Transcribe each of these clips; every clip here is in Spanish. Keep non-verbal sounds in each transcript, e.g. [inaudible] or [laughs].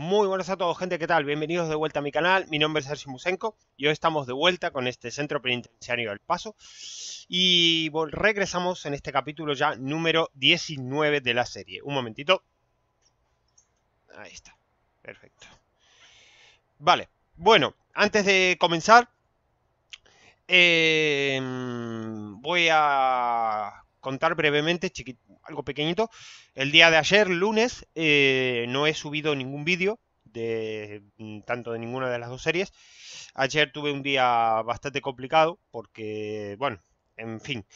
Muy buenas a todos, gente, ¿qué tal? Bienvenidos de vuelta a mi canal. Mi nombre es Sergio Musenko y hoy estamos de vuelta con este Centro Penitenciario del Paso. Y regresamos en este capítulo ya número 19 de la serie. Un momentito. Ahí está. Perfecto. Vale. Bueno, antes de comenzar, em, voy a contar brevemente, chiquito, algo pequeñito. El día de ayer, lunes, eh, no he subido ningún vídeo, de mm, tanto de ninguna de las dos series. Ayer tuve un día bastante complicado porque, bueno, en fin.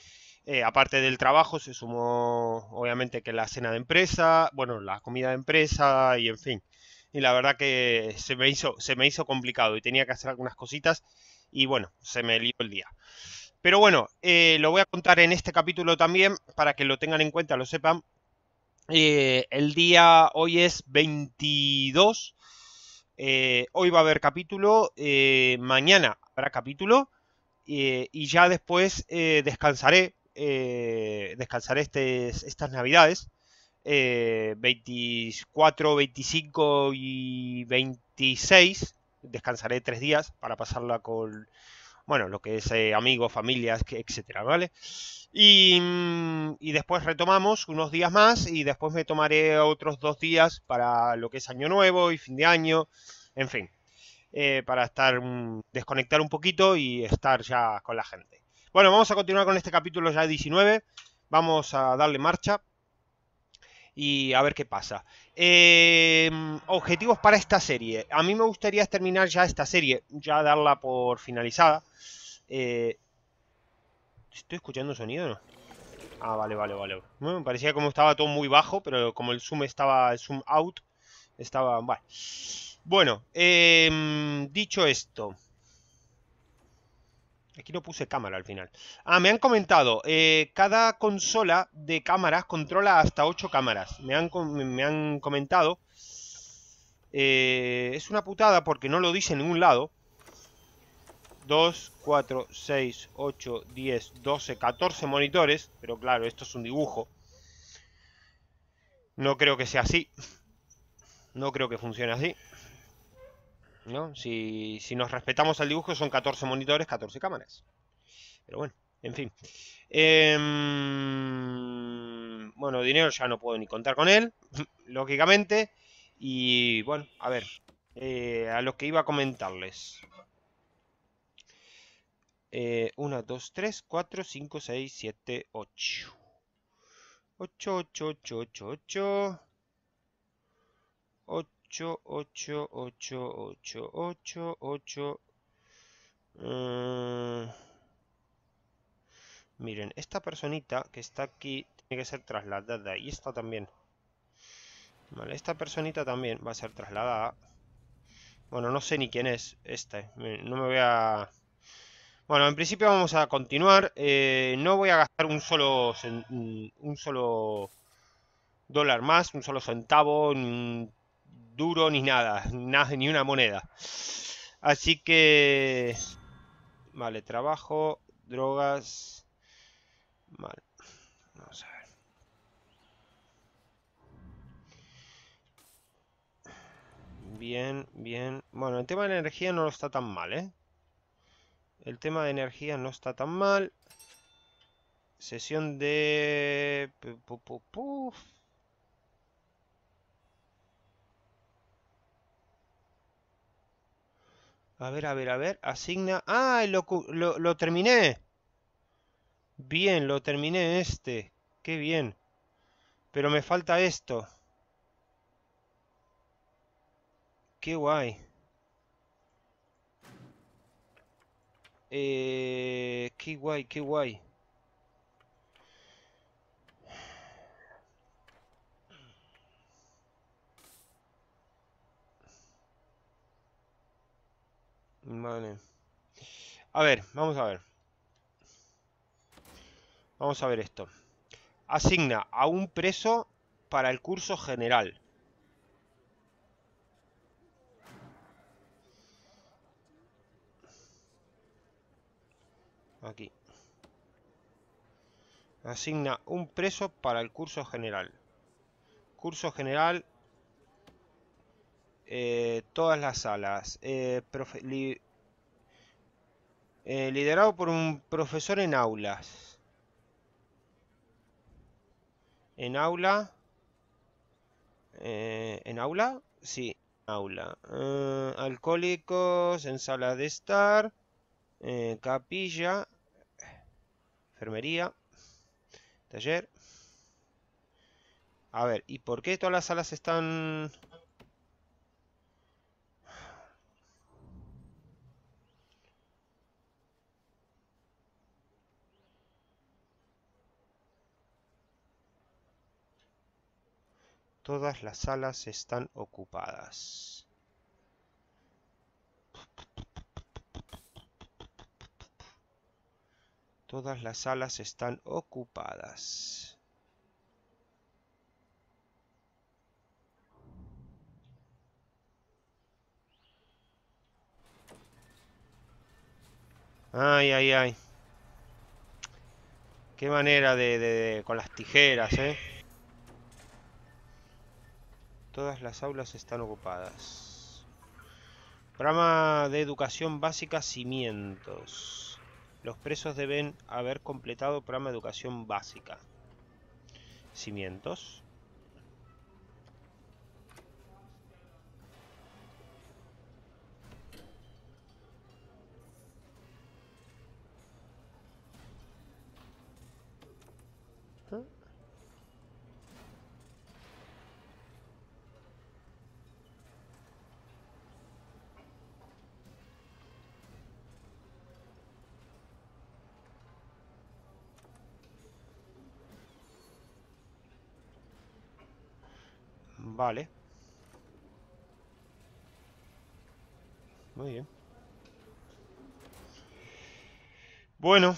Eh, aparte del trabajo, se sumó obviamente que la cena de empresa, bueno, la comida de empresa y en fin. Y la verdad que se me hizo, se me hizo complicado y tenía que hacer algunas cositas y bueno, se me lió el día. Pero bueno, eh, lo voy a contar en este capítulo también para que lo tengan en cuenta, lo sepan. Eh, el día hoy es 22. Eh, hoy va a haber capítulo. mañana habrá capítulo. y ya después descansaré. descansaré este, estas navidades. 24, 25 y 26. Descansaré tres días para pasarla con bueno, lo que es eh, amigos, familias, etcétera, ¿vale? Mm, y, después retomamos unos días más y después me tomaré otros dos días para lo que es año nuevo y fin de año, en fin, eh, para estar mm, desconectar un poquito y estar ya con la gente. Bueno, vamos a continuar con este capítulo ya 19, vamos a darle marcha y a ver qué pasa. Em, objetivos para esta serie. A mí me gustaría terminar ya esta serie, ya darla por finalizada. Eh, ¿Estoy escuchando sonido no? Ah, vale, vale, vale. Bueno, parecía como estaba todo muy bajo, pero como el zoom estaba, el zoom out, estaba... Vale. Bueno, em, dicho esto, Aquí no puse cámara al final. Ah, me han comentado, eh, cada consola de cámaras controla hasta 8 cámaras. Me han, comentado. Eh, es una putada porque no lo dice en ningún lado. 2, 4, 6, 8, 10, 12, 14 monitores. Pero claro, esto es un dibujo. No creo que sea así. No creo que funcione así. Si, nos respetamos al dibujo, son 14 monitores, 14 cámaras. Pero bueno, en fin. Em, bueno, dinero ya no puedo ni contar con él, [laughs] lógicamente. Y bueno, a ver, eh, a lo que iba a comentarles. 1, 2, 3, 4, 5, 6, 7, 8. 8, 8, 8, 8, 8. 8, 8, 8, 8, 8, 8, miren, esta personita que está aquí tiene que ser trasladada y esta también. Vale, esta personita también va a ser trasladada. Bueno, no sé ni quién es esta. No me voy a... Bueno, en principio vamos a continuar. Eh, no voy a gastar un solo... Un solo dólar más, un solo centavo, duro ni nada, ni una moneda. Así que... Vale, trabajo, drogas... Vale, vamos a ver. Bien, bien. Bueno, el tema de energía no está tan mal, ¿eh? El tema de energía no está tan mal. Sesión de... Puf. A ver, a ver, a ver. Asigna... ¡Ah! Lo, lo terminé. Bien, lo terminé este. ¡Qué bien! Pero me falta esto. ¡Qué guay! Eh, ¡Qué guay, qué guay! A ver, vamos a ver. Vamos a ver esto. Asigna a un preso para el curso general. Aquí. Asigna un preso para el curso general. Curso general eh, todas las salas. Eh, eh, liderado por un profesor en aulas. En aula. ¿En aula? Sí, aula. alcohólicos en sala de estar. capilla. Enfermería. Taller. A ver, ¿y por qué todas las salas están Todas las salas están ocupadas. Todas las salas están ocupadas. Ay, ay, ay. Qué manera de, con las tijeras, ¿eh? Todas las aulas están ocupadas. Programa de Educación Básica Cimientos. Los presos deben haber completado programa de Educación Básica. Cimientos. Vale. Muy bien. Bueno.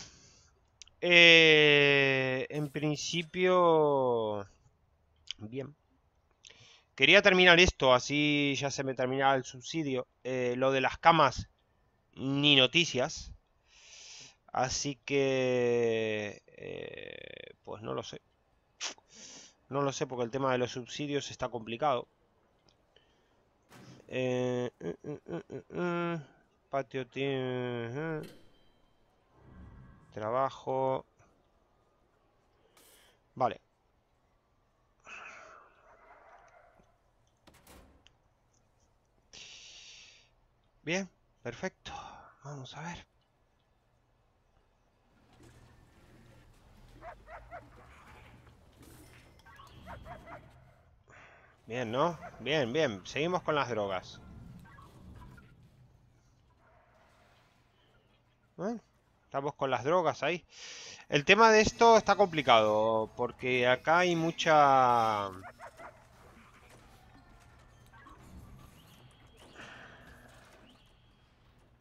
Eh, en principio... Bien. Quería terminar esto, así ya se me terminaba el subsidio. Eh, lo de las camas, ni noticias. Así que... Eh, pues no lo sé. No lo sé porque el tema de los subsidios está complicado. Eh, eh, eh, patio tiene... Trabajo... Vale. Bien, perfecto. Vamos a ver. Bien, ¿no? Bien, bien. Seguimos con las drogas. Bueno, estamos con las drogas ahí. El tema de esto está complicado, porque acá hay mucha...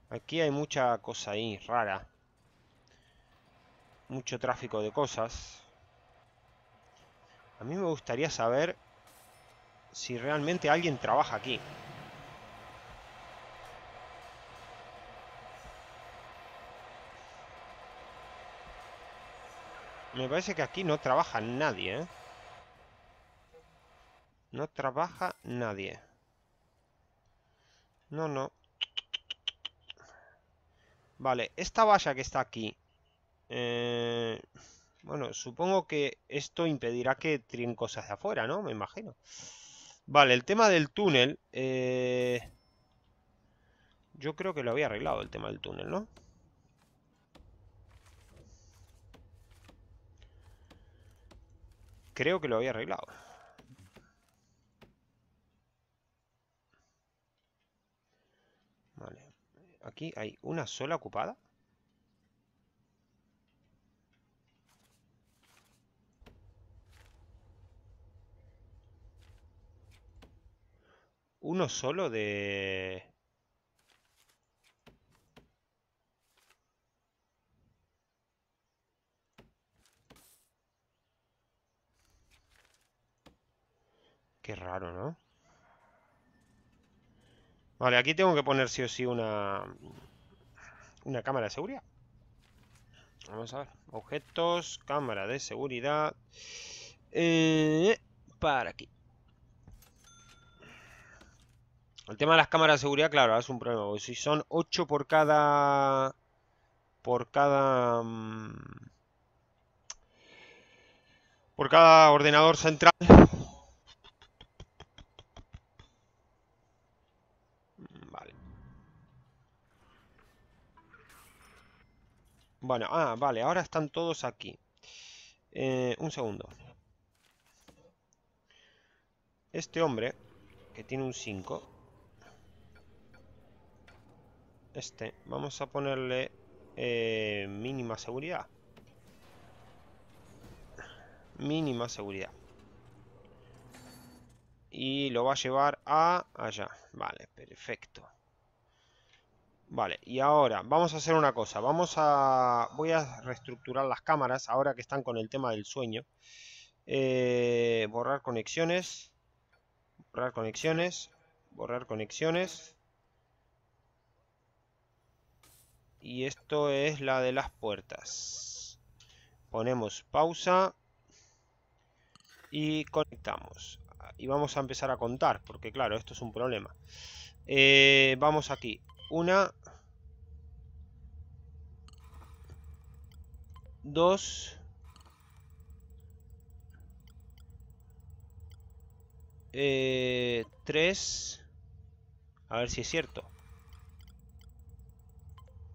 Aquí hay mucha cosa ahí, rara. Mucho tráfico de cosas. A mí me gustaría saber si realmente alguien trabaja aquí. Me parece que aquí no trabaja nadie, ¿eh? No trabaja nadie. No, no. Vale, esta valla que está aquí. Eh, bueno, supongo que esto impedirá que tiren cosas de afuera, ¿no? Me imagino. Vale, el tema del túnel. Eh, yo creo que lo había arreglado el tema del túnel, ¿no? Creo que lo había arreglado. Vale. Aquí hay una sola ocupada. Uno solo de... Qué raro, ¿no? Vale, aquí tengo que poner sí o sí una... Una cámara de seguridad. Vamos a ver. Objetos, cámara de seguridad. Eh, para aquí. El tema de las cámaras de seguridad, claro, es un problema. si son 8 por cada... Por cada... Mm, por cada ordenador central. Vale. Bueno, ah, vale, ahora están todos aquí. Eh, un segundo. Este hombre, que tiene un 5, este, vamos a ponerle eh, mínima seguridad. Mínima seguridad. Y lo va a llevar a allá. Vale, perfecto. Vale, y ahora vamos a hacer una cosa. Vamos a... Voy a reestructurar las cámaras ahora que están con el tema del sueño. Eh, borrar conexiones. Borrar conexiones. Borrar conexiones. y esto es la de las puertas. Ponemos pausa y conectamos. Y vamos a empezar a contar, porque claro, esto es un problema. Eh, vamos aquí. Una. Dos. Eh, tres. A ver si es cierto.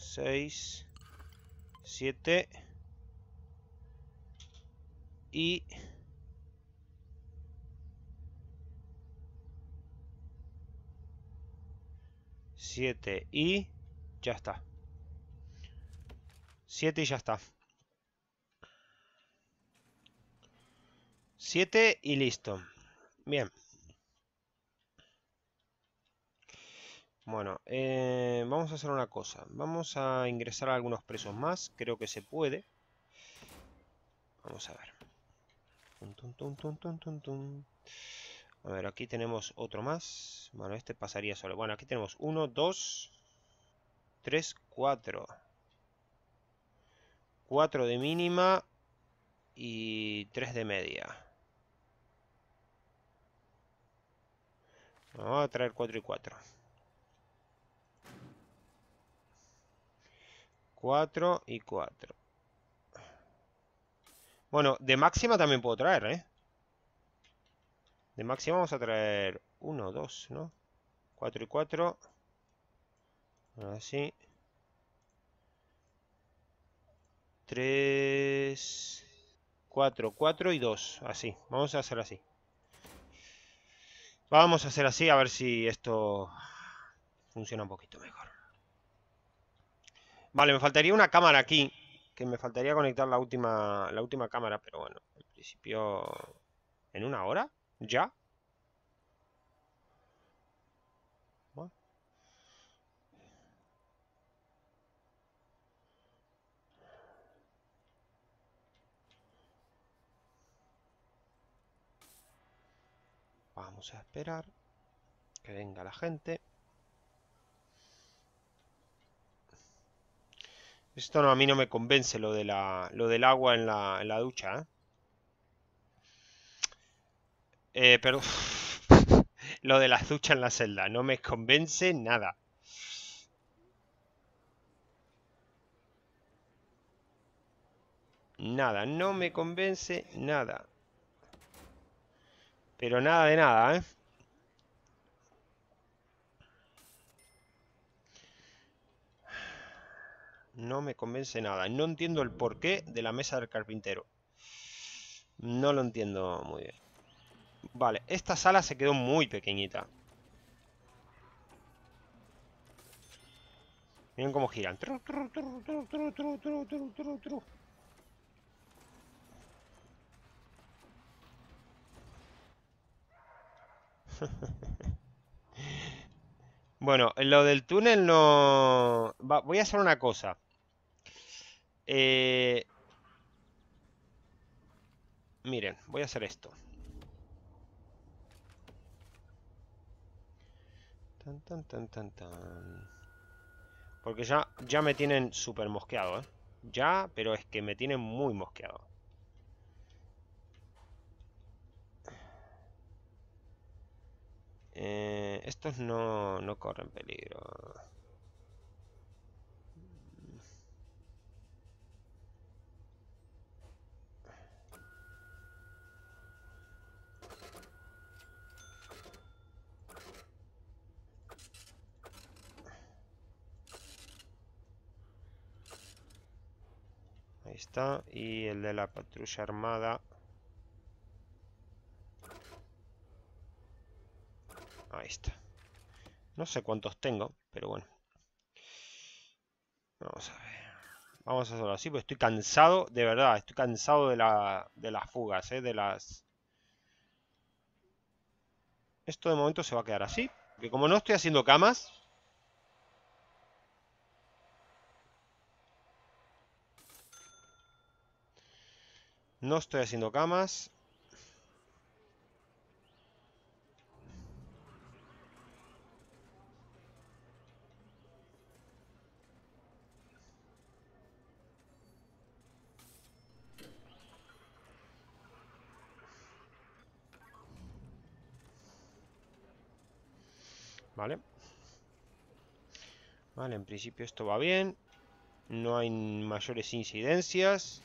6, 7 y 7 y ya está. 7 y ya está. 7 y listo. Bien. Bueno, eh, vamos a hacer una cosa. Vamos a ingresar a algunos presos más. Creo que se puede. Vamos a ver. A ver, aquí tenemos otro más. Bueno, este pasaría solo. Bueno, aquí tenemos uno, dos, tres, cuatro. Cuatro de mínima y tres de media. Vamos a traer cuatro y cuatro. 4 y 4. Bueno, de máxima también puedo traer, ¿eh? De máxima vamos a traer 1, 2, ¿no? 4 y 4. Así. 3, 4, 4 y 2. Así. Vamos a hacer así. Vamos a hacer así a ver si esto funciona un poquito mejor. Vale, me faltaría una cámara aquí. Que me faltaría conectar la última, la última cámara, pero bueno, al principio... ¿En una hora? ¿Ya? Vamos a esperar que venga la gente. Esto no, a mí no me convence lo, de la, lo del agua en la, en la ducha. ¿eh? eh pero [laughs] lo de las duchas en la celda, no me convence nada. Nada, no me convence nada. Pero nada de nada, ¿eh? No me convence nada. No entiendo el porqué de la mesa del carpintero. No lo entiendo muy bien. Vale, esta sala se quedó muy pequeñita. Miren cómo giran. bueno, lo del túnel no... voy a hacer una cosa. Eh, miren, voy a hacer esto. Tan, tan, tan, tan, tan. Porque ya, ya me tienen súper mosqueado, ¿eh? Ya, pero es que me tienen muy mosqueado. Eh, estos no, no corren peligro. está. Y el de la patrulla armada. Ahí está. No sé cuántos tengo, pero bueno. Vamos a ver. Vamos a hacerlo así, porque estoy cansado, de verdad, estoy cansado de, de las fugas, eh, de las... Esto de momento se va a quedar así. Que como no estoy haciendo camas, No estoy haciendo camas. Vale. Vale, en principio esto va bien. No hay mayores incidencias.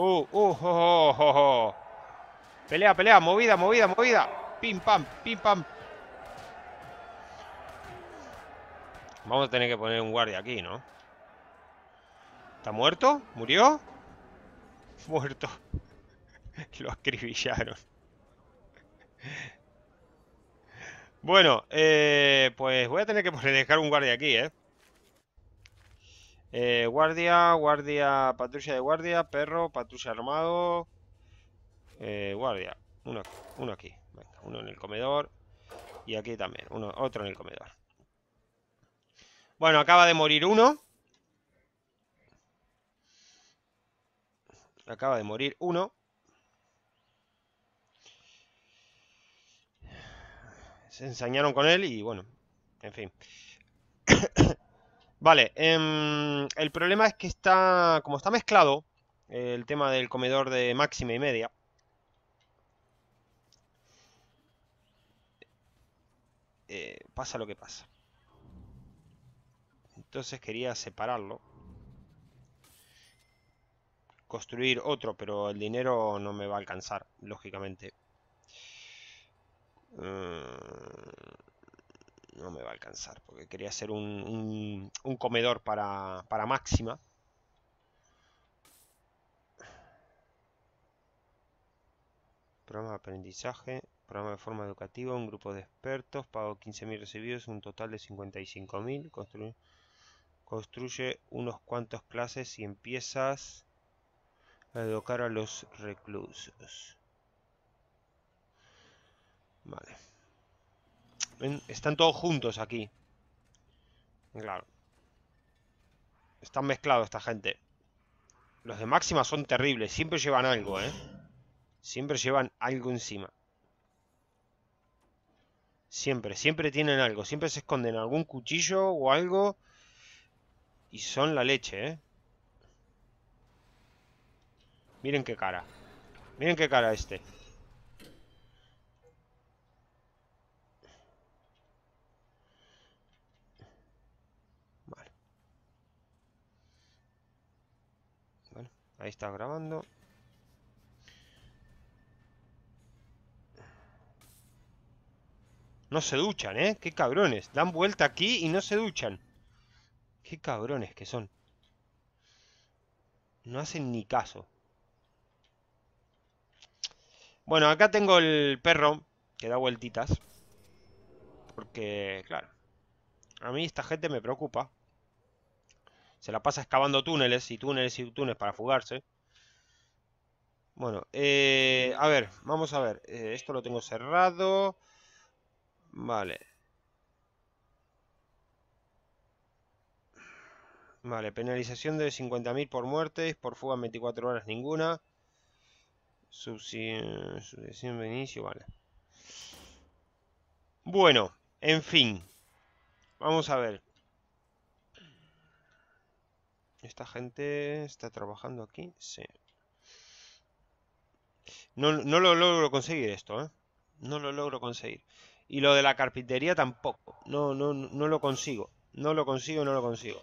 Uh, uh, oh, oh, oh, Pelea, pelea, movida, movida, movida. Pim, pam, pim, pam. Vamos a tener que poner un guardia aquí, ¿no? ¿Está muerto? ¿Murió? [laughs] Muerto. [laughs] Lo acribillaron. Bueno, eh, pues voy a tener que dejar un guardia aquí, ¿eh? Eh, guardia, guardia, patrulla de guardia, perro, patrulla armado. Eh, guardia. Uno, uno aquí. uno en el comedor. Y aquí también. Uno, otro en el comedor. Bueno, acaba de morir uno. Acaba de morir uno. Se ensañaron con él y bueno, en fin. Vale, em, el problema es que está, como está mezclado el tema del comedor de máxima y media. Eh, pasa lo que pasa. Entonces quería separarlo. Construir otro, pero el dinero no me va a alcanzar, lógicamente. Eh, no me va a alcanzar, porque quería hacer un, comedor para, máxima. Programa de aprendizaje, programa de forma educativa, un grupo de expertos, pago 15.000 recibidos, un total de 55.000. Construye, construye unos cuantos clases y empiezas a educar a los reclusos. Vale están todos juntos aquí. Claro. Están mezclados esta gente. Los de máxima son terribles. Siempre llevan algo, ¿eh? Siempre llevan algo encima. Siempre, siempre tienen algo. Siempre se esconden algún cuchillo o algo. Y son la leche, ¿eh? Miren qué cara. Miren qué cara este. Ahí está grabando. No se duchan, ¿eh? Qué cabrones. Dan vuelta aquí y no se duchan. Qué cabrones que son. No hacen ni caso. Bueno, acá tengo el perro que da vueltitas. Porque, claro. A mí esta gente me preocupa. Se la pasa excavando túneles y túneles y túneles para fugarse. Bueno, eh, a ver, vamos a ver. Eh, esto lo tengo cerrado. Vale. Vale, penalización de 50.000 por muertes, por fuga en 24 horas ninguna. Subsidiación de inicio, vale. Bueno, en fin. Vamos a ver. Esta gente está trabajando aquí, sí. No, no lo logro conseguir esto, ¿eh? No lo logro conseguir. Y lo de la carpintería tampoco. No, no, no lo consigo. No lo consigo, no lo consigo.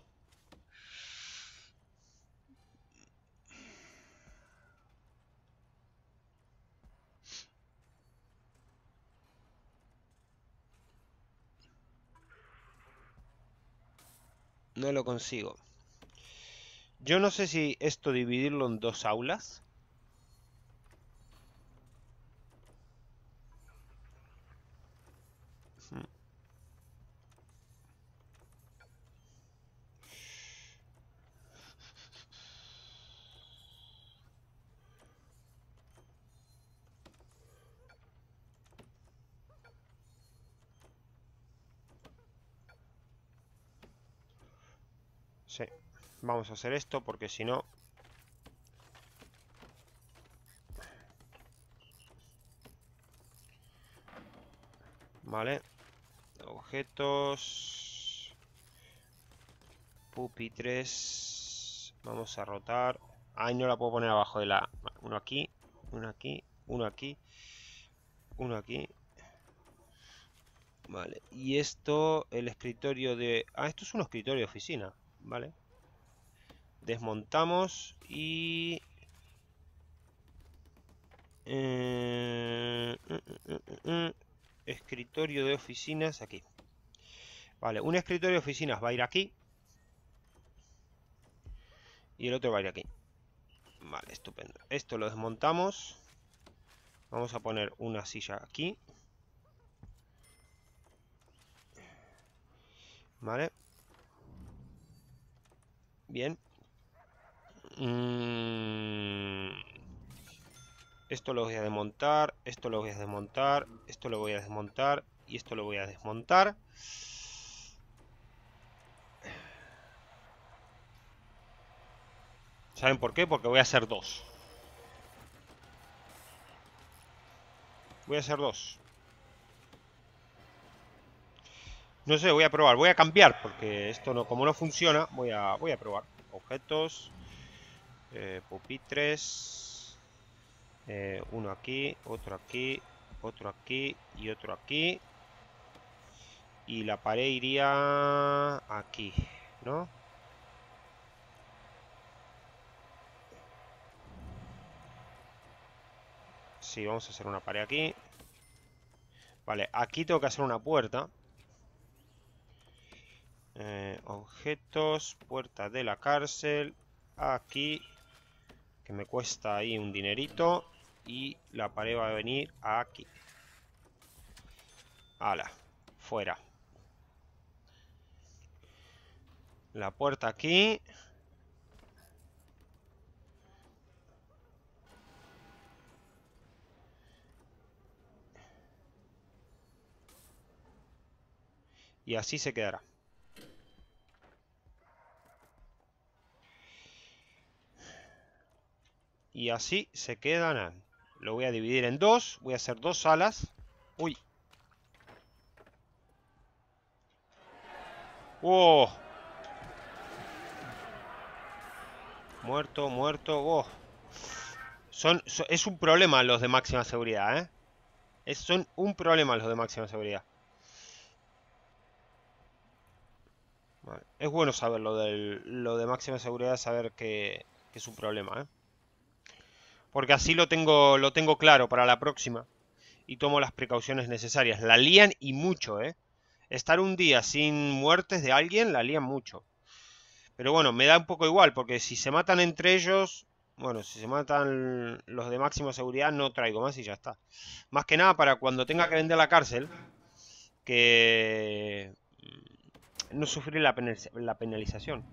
No lo consigo. Yo no sé si esto dividirlo en dos aulas Vamos a hacer esto porque si no... Vale. Objetos. Pupitres. Vamos a rotar. Ahí no la puedo poner abajo de la... Uno aquí, uno aquí, uno aquí, uno aquí. Vale. Y esto, el escritorio de... Ah, esto es un escritorio de oficina. Vale desmontamos y... Eh, escritorio de oficinas aquí. Vale, un escritorio de oficinas va a ir aquí. Y el otro va a ir aquí. Vale, estupendo. Esto lo desmontamos. Vamos a poner una silla aquí. Vale. Bien. Mm. Esto lo voy a desmontar, esto lo voy a desmontar, esto lo voy a desmontar y esto lo voy a desmontar. ¿Saben por qué? Porque voy a hacer dos. Voy a hacer dos. No sé, voy a probar. Voy a cambiar porque esto no, como no funciona, voy a, voy a probar. Objetos eh, pupitres. Eh, uno aquí, otro aquí, otro aquí y otro aquí. Y la pared iría aquí, ¿no? Sí, vamos a hacer una pared aquí. Vale, aquí tengo que hacer una puerta. Eh, objetos, puerta de la cárcel. Aquí que me cuesta ahí un dinerito y la pared va a venir aquí. Ala, fuera. La puerta aquí. Y así se quedará. Y así se quedan Lo voy a dividir en dos. Voy a hacer dos alas. Uy. ¡Oh! Muerto, muerto. Oh. Son, es un problema los de máxima seguridad, ¿eh? son un problema los de máxima seguridad. Es bueno saber lo, lo de máxima seguridad, saber que, que es un problema, ¿eh? porque así lo tengo, lo tengo claro para la próxima y tomo las precauciones necesarias. La lían y mucho, ¿eh? Estar un día sin muertes de alguien, la lían mucho. Pero bueno, me da un poco igual, porque si se matan entre ellos, bueno, si se matan los de máxima seguridad, no traigo más y ya está. Más que nada para cuando tenga que vender la cárcel, que mm, no sufrir la penalización.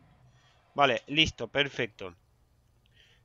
Vale, listo, perfecto.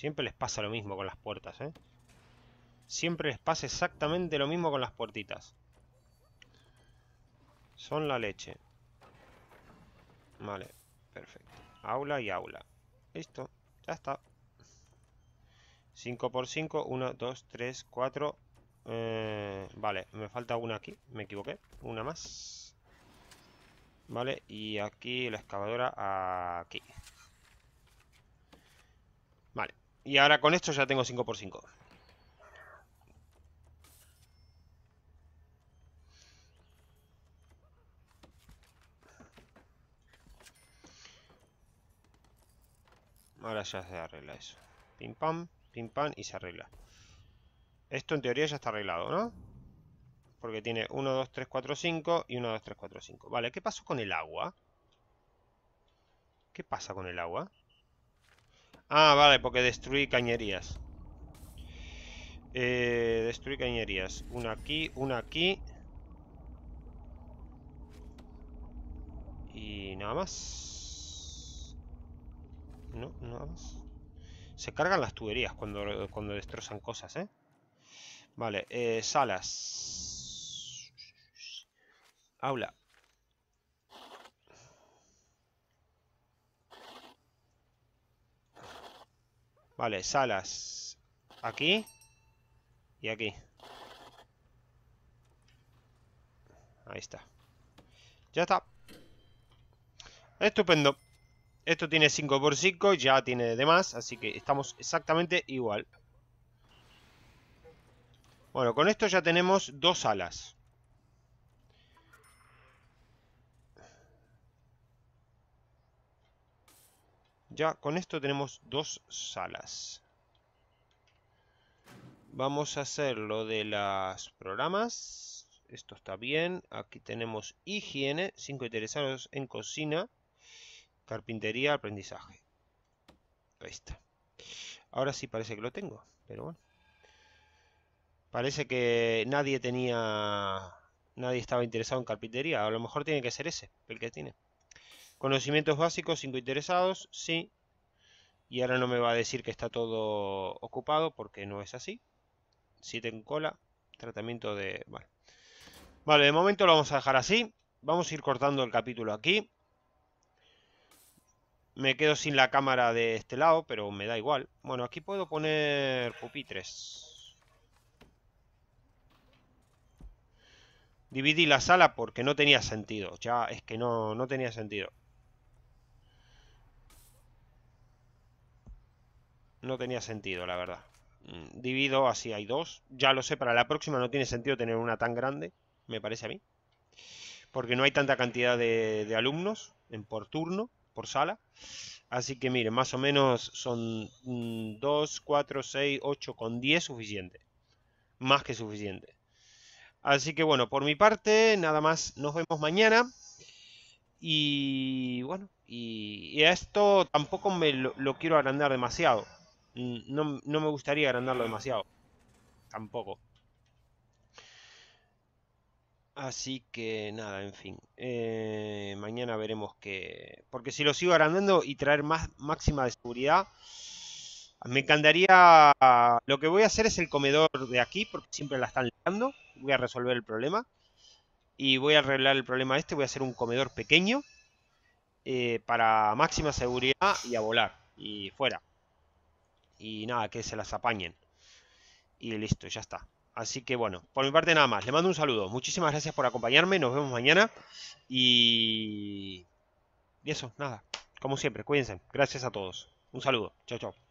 Siempre les pasa lo mismo con las puertas, ¿eh? Siempre les pasa exactamente lo mismo con las puertitas. Son la leche. Vale, perfecto. Aula y aula. Listo, ya está. 5 por 5, 1, 2, 3, 4. vale, me falta una aquí, me equivoqué. Una más. Vale, y aquí la excavadora aquí. Y ahora con esto ya tengo 5x5. Ahora ya se arregla eso. Pim pam, pim pam y se arregla. Esto en teoría ya está arreglado, ¿no? Porque tiene 1, 2, 3, 4, 5 y 1, 2, 3, 4, 5. Vale, ¿qué pasó con el agua? ¿Qué pasa con el agua? Ah, vale, porque destruí cañerías. Eh, destruí cañerías. Una aquí, una aquí. Y nada más. No, nada más. Se cargan las tuberías cuando, cuando destrozan cosas, ¿eh? Vale, eh, salas. Aula. Vale, salas. Aquí. Y aquí. Ahí está. Ya está. Estupendo. Esto tiene 5x5, ya tiene de más, así que estamos exactamente igual. Bueno, con esto ya tenemos dos alas. Ya con esto tenemos dos salas. Vamos a hacer lo de las programas. Esto está bien. Aquí tenemos higiene, cinco interesados en cocina, carpintería, aprendizaje. Ahí está. Ahora sí parece que lo tengo, pero bueno. Parece que nadie tenía... Nadie estaba interesado en carpintería. A lo mejor tiene que ser ese, el que tiene. Conocimientos básicos, 5 interesados, sí. Y ahora no me va a decir que está todo ocupado porque no es así. 7 en cola, tratamiento de... Vale, de momento lo vamos a dejar así. Vamos a ir cortando el capítulo aquí. Me quedo sin la cámara de este lado, pero me da igual. Bueno, aquí puedo poner pupitres. Dividí la sala porque no tenía sentido. Ya es que no tenía sentido. No tenía sentido, la verdad. Mm, divido, así hay dos. Ya lo sé, para la próxima no tiene sentido tener una tan grande, me parece a mí. Porque no hay tanta cantidad de, alumnos en, por turno, por sala. Así que miren, más o menos son 2, 4, 6, 8 con 10 suficiente. Más que suficiente. Así que bueno, por mi parte, nada más. Nos vemos mañana. Y bueno, y, esto tampoco me lo quiero agrandar demasiado. Mm, no, me gustaría agrandarlo demasiado. Tampoco. Así que nada, en fin. Eh, mañana veremos que... Porque si lo sigo agrandando y traer más máxima de seguridad, me encantaría... Lo que voy a hacer es el comedor de aquí, porque siempre la están liando. Voy a resolver el problema. Y voy a arreglar el problema este. Voy a hacer un comedor pequeño eh, para máxima seguridad y a volar. Y fuera y nada, que se las apañen. Y listo, ya está. Así que bueno, por mi parte nada más. Le mando un saludo. Muchísimas gracias por acompañarme. Nos vemos mañana. Y... Y eso, nada. Como siempre, cuídense. Gracias a todos. Un saludo. Chao, chao.